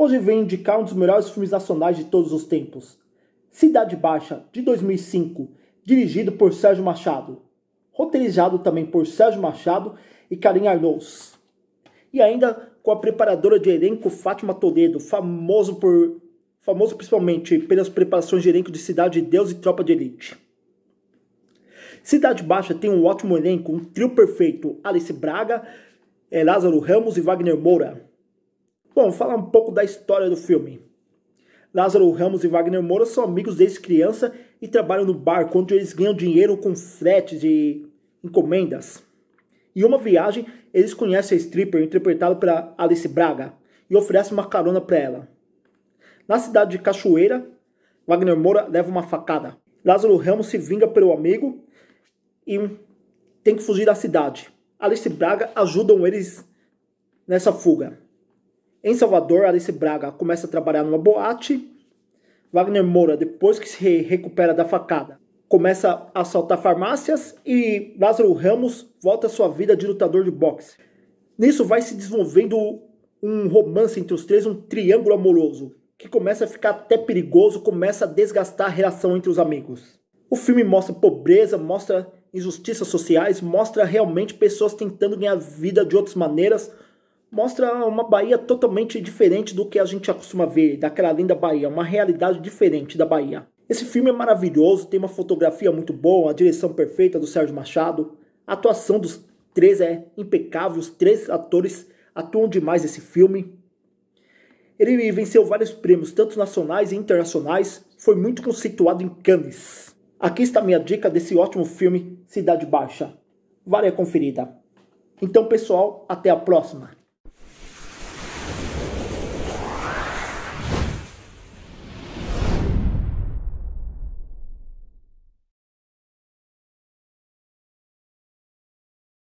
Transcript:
Hoje vem indicar um dos melhores filmes nacionais de todos os tempos. Cidade Baixa, de 2005, dirigido por Sérgio Machado. Roteirizado também por Sérgio Machado e Karim Arnous. E ainda com a preparadora de elenco Fátima Toledo, famoso por famoso principalmente pelas preparações de elenco de Cidade de Deus e Tropa de Elite. Cidade Baixa tem um ótimo elenco, um trio perfeito: Alice Braga, eh, Lázaro Ramos e Wagner Moura. Bom, falar um pouco da história do filme. Lázaro Ramos e Wagner Moura são amigos desde criança e trabalham no bar, onde eles ganham dinheiro com fretes e encomendas. Em uma viagem, eles conhecem a stripper interpretada pela Alice Braga e oferecem uma carona para ela. Na cidade de Cachoeira, Wagner Moura leva uma facada. Lázaro Ramos se vinga pelo amigo e tem que fugir da cidade. Alice Braga ajudam eles nessa fuga. Em Salvador, Alice Braga começa a trabalhar numa boate. Wagner Moura, depois que se recupera da facada, começa a assaltar farmácias e Lázaro Ramos volta à sua vida de lutador de boxe. Nisso vai se desenvolvendo um romance entre os três, um triângulo amoroso, que começa a ficar até perigoso, começa a desgastar a relação entre os amigos. O filme mostra pobreza, mostra injustiças sociais, mostra realmente pessoas tentando ganhar vida de outras maneiras, mostra uma Bahia totalmente diferente do que a gente acostuma ver, daquela linda Bahia, uma realidade diferente da Bahia. Esse filme é maravilhoso, tem uma fotografia muito boa, a direção perfeita do Sérgio Machado, a atuação dos três é impecável, os três atores atuam demais nesse filme. Ele venceu vários prêmios, tanto nacionais e internacionais, foi muito conceituado em Cannes. Aqui está minha dica desse ótimo filme Cidade Baixa. Vale a conferida. Então, pessoal, até a próxima.